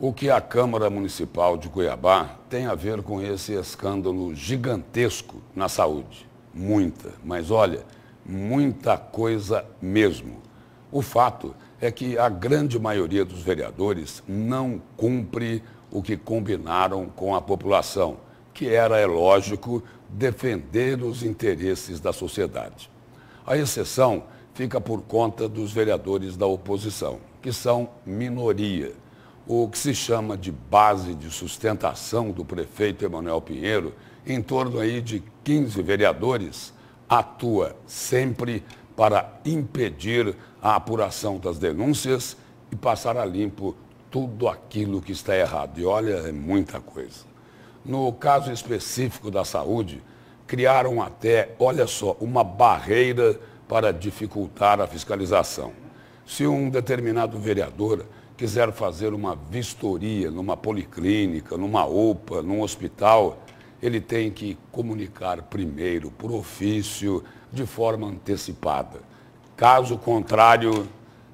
O que a Câmara Municipal de Cuiabá tem a ver com esse escândalo gigantesco na saúde? Muita, mas olha, muita coisa mesmo. O fato é que a grande maioria dos vereadores não cumpre o que combinaram com a população, que era, é lógico, defender os interesses da sociedade. A exceção fica por conta dos vereadores da oposição, que são minoria o que se chama de base de sustentação do prefeito Emanuel Pinheiro, em torno aí de 15 vereadores, atua sempre para impedir a apuração das denúncias e passar a limpo tudo aquilo que está errado. E olha, é muita coisa. No caso específico da saúde, criaram até, olha só, uma barreira para dificultar a fiscalização. Se um determinado vereador quiser fazer uma vistoria numa policlínica, numa UPA, num hospital, ele tem que comunicar primeiro, por ofício, de forma antecipada. Caso contrário,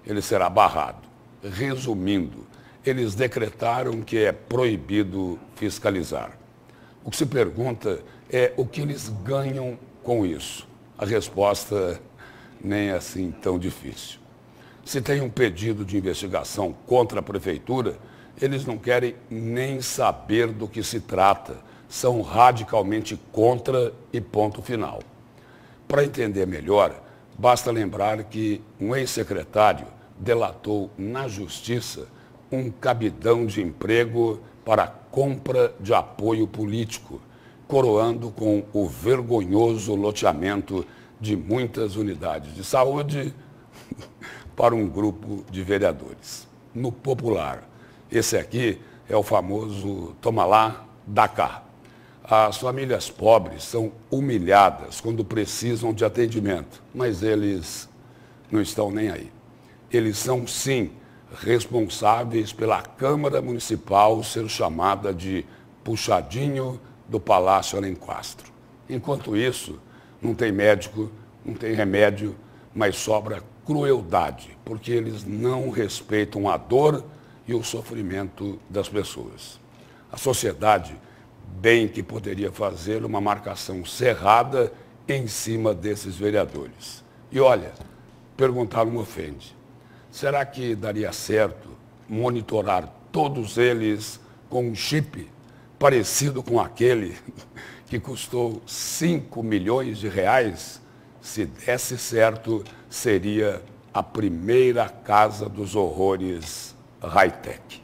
ele será barrado. Resumindo, eles decretaram que é proibido fiscalizar. O que se pergunta é o que eles ganham com isso. A resposta nem é assim tão difícil. Se tem um pedido de investigação contra a prefeitura, eles não querem nem saber do que se trata. São radicalmente contra e ponto final. Para entender melhor, basta lembrar que um ex-secretário delatou na justiça um cabidão de emprego para compra de apoio político, coroando com o vergonhoso loteamento de muitas unidades de saúde para um grupo de vereadores. No popular, esse aqui é o famoso toma lá, dá cá. As famílias pobres são humilhadas quando precisam de atendimento, mas eles não estão nem aí. Eles são, sim, responsáveis pela Câmara Municipal ser chamada de puxadinho do Palácio Alenquastro. Enquanto isso, não tem médico, não tem remédio, mas sobra crueldade, porque eles não respeitam a dor e o sofrimento das pessoas. A sociedade, bem que poderia fazer uma marcação cerrada em cima desses vereadores. E olha, perguntar não ofende. Será que daria certo monitorar todos eles com um chip parecido com aquele que custou 5 milhões de reais se desse certo, seria a primeira casa dos horrores high-tech.